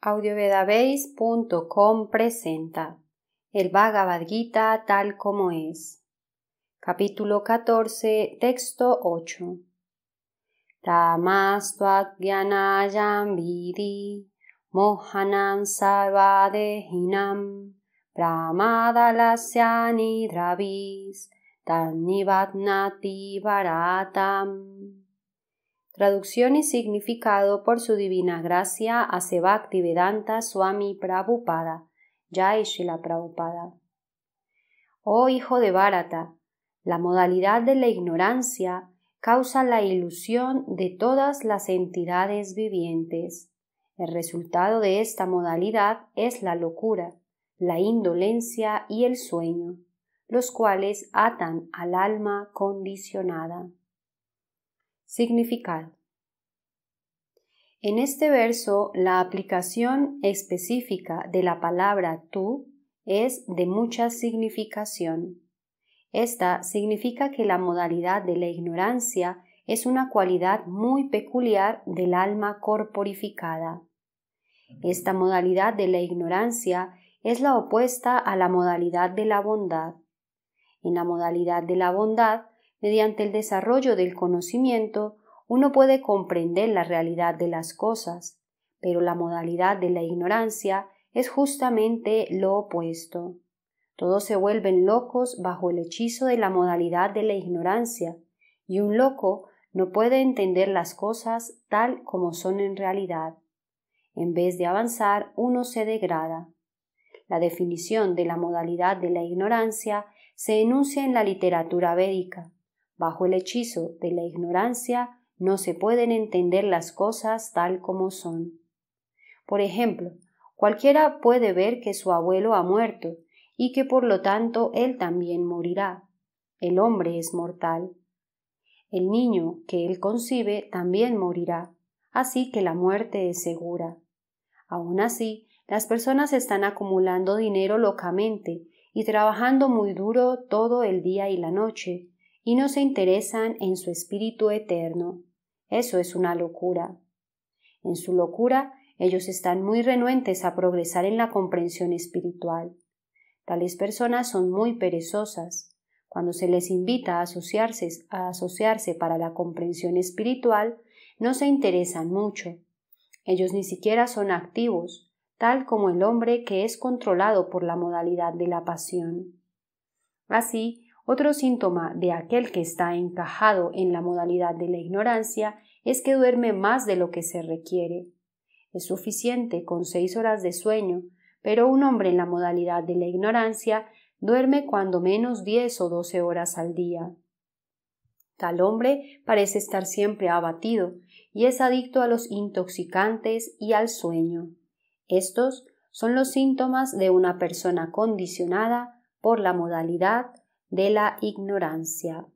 audiovedabase.com presenta El Bhagavad Gita tal como es. Capítulo 14, texto 8. Tamastvagyanayam vidi mohanam sarvadehinam pramadalasya nidravis varatam Traducción y significado por su divina gracia a Sebaktivedanta Vedanta Swami Prabhupada, Jai Prabhupada. Oh hijo de Bharata, la modalidad de la ignorancia causa la ilusión de todas las entidades vivientes. El resultado de esta modalidad es la locura, la indolencia y el sueño, los cuales atan al alma condicionada. Significado. En este verso, la aplicación específica de la palabra tú es de mucha significación. Esta significa que la modalidad de la ignorancia es una cualidad muy peculiar del alma corporificada. Esta modalidad de la ignorancia es la opuesta a la modalidad de la bondad. En la modalidad de la bondad, Mediante el desarrollo del conocimiento, uno puede comprender la realidad de las cosas, pero la modalidad de la ignorancia es justamente lo opuesto. Todos se vuelven locos bajo el hechizo de la modalidad de la ignorancia, y un loco no puede entender las cosas tal como son en realidad. En vez de avanzar, uno se degrada. La definición de la modalidad de la ignorancia se enuncia en la literatura védica. Bajo el hechizo de la ignorancia no se pueden entender las cosas tal como son. Por ejemplo, cualquiera puede ver que su abuelo ha muerto y que por lo tanto él también morirá. El hombre es mortal. El niño que él concibe también morirá, así que la muerte es segura. Aun así, las personas están acumulando dinero locamente y trabajando muy duro todo el día y la noche, y no se interesan en su espíritu eterno. Eso es una locura. En su locura, ellos están muy renuentes a progresar en la comprensión espiritual. Tales personas son muy perezosas. Cuando se les invita a asociarse, a asociarse para la comprensión espiritual, no se interesan mucho. Ellos ni siquiera son activos, tal como el hombre que es controlado por la modalidad de la pasión. Así, otro síntoma de aquel que está encajado en la modalidad de la ignorancia es que duerme más de lo que se requiere. Es suficiente con seis horas de sueño, pero un hombre en la modalidad de la ignorancia duerme cuando menos diez o doce horas al día. Tal hombre parece estar siempre abatido y es adicto a los intoxicantes y al sueño. Estos son los síntomas de una persona condicionada por la modalidad de la ignorancia.